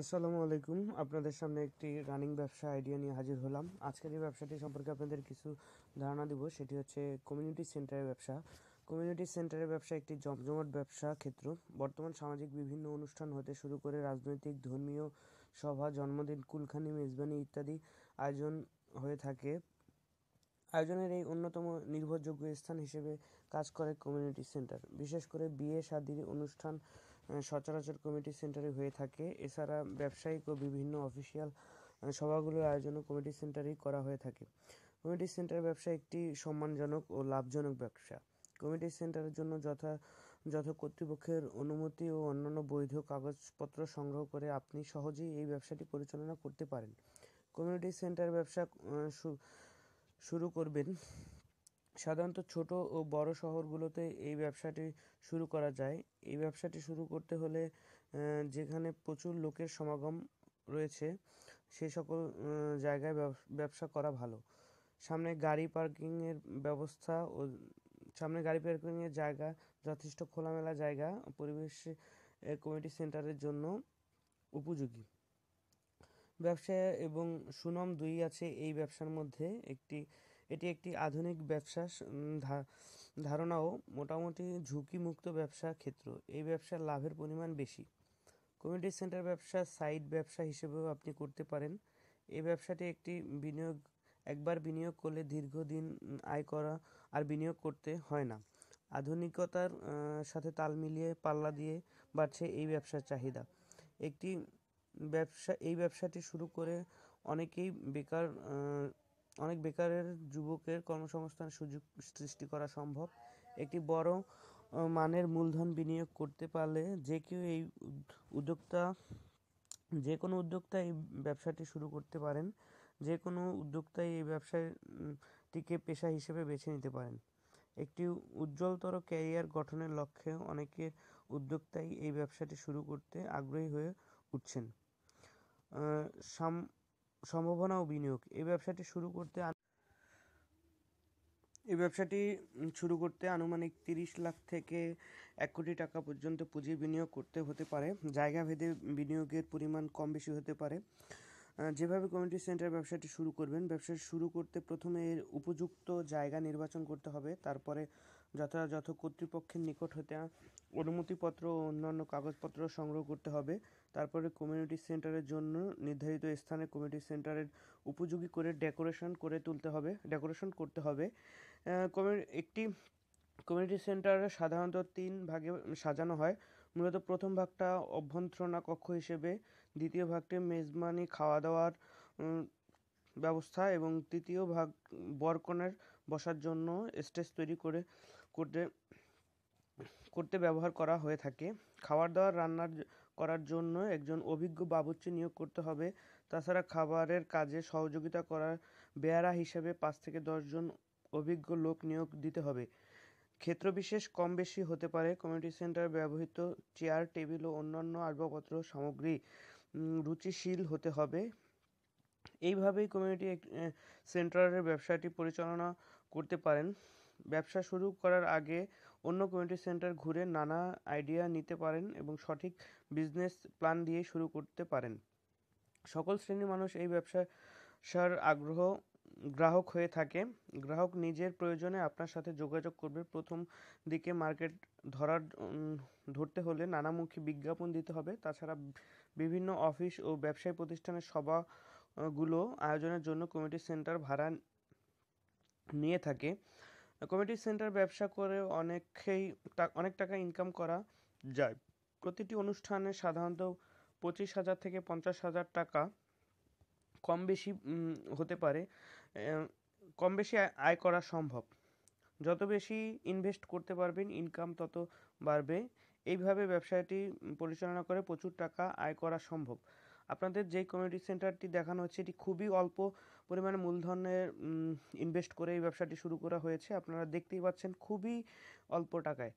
আসসালামু আলাইকুম আপনাদের সামনে একটি রানিং ব্যবসা আইডিয়া নিয়ে হাজির হলাম আজকের এই ব্যবসাটি সম্পর্কে আপনাদের কিছু ধারণা দিব সেটি হচ্ছে কমিউনিটি সেন্টারের ব্যবসা কমিউনিটি সেন্টারের ব্যবসা একটি জমজমাট ব্যবসা ক্ষেত্র বর্তমান সামাজিক বিভিন্ন অনুষ্ঠান হতে শুরু করে রাজনৈতিক ধর্মীয় সভা জন্মদিন কুলখানি মেজবানি ইত্যাদি আয়োজন হয়ে থাকে আয়োজনের এই অন্যতম নির্ভরযোগ্য স্থান হিসেবে কাজ করে কমিউনিটি সেন্টার বিশেষ করে বিয়ে শাদির অনুষ্ঠান সচরাচর কমিটি সেন্টারে হয়ে থাকে এছাড়া ব্যবসায়িক ও বিভিন্ন অফিসিয়াল সভাগুলোর আয়োজনও কমিটি সেন্টারেই করা হয়ে থাকে কমিটি সেন্টার ব্যবসা একটি সম্মানজনক ও লাভজনক ব্যবসা কমিটি সেন্টারের জন্য যথা যথা কর্তৃপক্ষের অনুমতি ও অন্যান্য বৈধ কাগজপত্র সংগ্রহ করে আপনি সহজেই এই ব্যবসাটি পরিচালনা করতে পারেন কমিউনিটি সেন্টার ব্যবসা শুরু করবেন সাধারণত ছোট ও বড় শহরগুলোতে এই ব্যবসাটি শুরু করা যায় এই ব্যবসাটি শুরু করতে হলে যেখানে প্রচুর লোকের সমাগম রয়েছে সে সকল জায়গায় ব্যবসা করা ভালো সামনে গাড়ি পার্কিংয়ের ব্যবস্থা ও সামনে গাড়ি পার্কিংয়ের জায়গা যথেষ্ট খোলামেলা জায়গা পরিবেশ কমিটি সেন্টারের জন্য উপযোগী ব্যবসা এবং সুনাম দুই আছে এই ব্যবসার মধ্যে একটি এটি একটি আধুনিক ব্যবসা ধারণাও মোটামুটি ঝুঁকিমুক্ত ব্যবসা ক্ষেত্র এই ব্যবসার লাভের পরিমাণ বেশি কমিউনিটি সেন্টার ব্যবসা সাইড ব্যবসা হিসেবেও আপনি করতে পারেন এই ব্যবসাটি একটি বিনিয়োগ একবার বিনিয়োগ করলে দীর্ঘদিন আয় করা আর বিনিয়োগ করতে হয় না আধুনিকতার সাথে তাল মিলিয়ে পাল্লা দিয়ে বাড়ছে এই ব্যবসার চাহিদা একটি ব্যবসা এই ব্যবসাটি শুরু করে অনেকেই বেকার অনেক বেকারের যুবকের কর্মসংস্থান সুযোগ সৃষ্টি করা সম্ভব একটি বড় মানের মূলধন বিনিয়োগ করতে পারলে যে কেউ এই উদ্যোক্তা যে কোনো উদ্যোক্তা এই ব্যবসাটি শুরু করতে পারেন যে কোনো উদ্যোক্তাই এই ব্যবসাটিকে পেশা হিসেবে বেছে নিতে পারেন একটি উজ্জ্বলতর ক্যারিয়ার গঠনের লক্ষ্যে অনেকে উদ্যোক্তাই এই ব্যবসাটি শুরু করতে আগ্রহী হয়ে উঠছেন সাম সম্ভাবনা ও বিনিয়োগ এই ব্যবসাটি শুরু করতে এই ব্যবসাটি শুরু করতে আনুমানিক তিরিশ লাখ থেকে এক কোটি টাকা পর্যন্ত পুঁজি বিনিয়োগ করতে হতে পারে জায়গা ভেদে বিনিয়োগের পরিমাণ কম বেশি হতে পারে যেভাবে কমিউনিটি সেন্টার ব্যবসাটি শুরু করবেন ব্যবসা শুরু করতে প্রথমে এর উপযুক্ত জায়গা নির্বাচন করতে হবে তারপরে যথাযথ কর্তৃপক্ষের নিকট হতে অনুমতিপত্র ও অন্যান্য কাগজপত্র সংগ্রহ করতে হবে তারপরে কমিউনিটি সেন্টারের জন্য নির্ধারিত স্থানে কমিউনিটি সেন্টারের উপযোগী করে ডেকোরেশন করে তুলতে হবে ডেকোরেশন করতে হবে একটি কমিউনিটি সেন্টার সাধারণত তিন ভাগে সাজানো হয় মূলত প্রথম ভাগটা অভ্যন্তরণা কক্ষ হিসেবে দ্বিতীয় ভাগটি মেজবানি খাওয়া দাওয়ার ব্যবস্থা এবং তৃতীয় ভাগ বরকনের বসার জন্য স্টেজ তৈরি করে করতে করতে ব্যবহার করা হয়ে থাকে খাবার দাবার রান্নার করার জন্য একজন অভিজ্ঞ বাবুর্চি নিয়োগ করতে হবে তাছাড়া খাবারের কাজে সহযোগিতা করার বেয়ারা হিসেবে পাঁচ থেকে দশজন অভিজ্ঞ লোক নিয়োগ দিতে হবে ক্ষেত্রবিশেষ কম বেশি হতে পারে কমিউনিটি সেন্টার ব্যবহৃত চেয়ার টেবিল ও অন্যান্য আসবাবপত্র সামগ্রী রুচিশীল হতে হবে এইভাবেই কমিউনিটি সেন্টারের ব্যবসাটি পরিচালনা করতে পারেন ব্যবসা শুরু করার আগে অন্য কমিউনিটি সেন্টার ঘুরে নানা আইডিয়া নিতে পারেন এবং সঠিক বিজনেস প্ল্যান দিয়ে শুরু করতে পারেন সকল শ্রেণীর মানুষ এই ব্যবসার আগ্রহ গ্রাহক হয়ে থাকে গ্রাহক নিজের প্রয়োজনে আপনার সাথে যোগাযোগ করবে প্রথম দিকে মার্কেট ধরার ধরতে হলে নানামুখী বিজ্ঞাপন দিতে হবে তাছাড়া বিভিন্ন অফিস ও ব্যবসায়ী প্রতিষ্ঠানের সভাগুলো আয়োজনের জন্য কমিটি সেন্টার ভাড়া নিয়ে থাকে কমিটি সেন্টার ব্যবসা করে অনেকেই অনেক টাকা ইনকাম করা যায় প্রতিটি অনুষ্ঠানে সাধারণত পঁচিশ হাজার থেকে পঞ্চাশ হাজার টাকা কম বেশি হতে পারে কম বেশি আয় করা সম্ভব যত বেশি ইনভেস্ট করতে পারবেন ইনকাম তত বাড়বে এইভাবে ব্যবসাটি পরিচালনা করে প্রচুর টাকা আয় করা সম্ভব আপনাদের যে কমিউনিটি সেন্টারটি দেখানো হচ্ছে এটি খুবই অল্প পরিমাণে মূলধনের ইনভেস্ট করে এই ব্যবসাটি শুরু করা হয়েছে আপনারা দেখতেই পাচ্ছেন খুবই অল্প টাকায়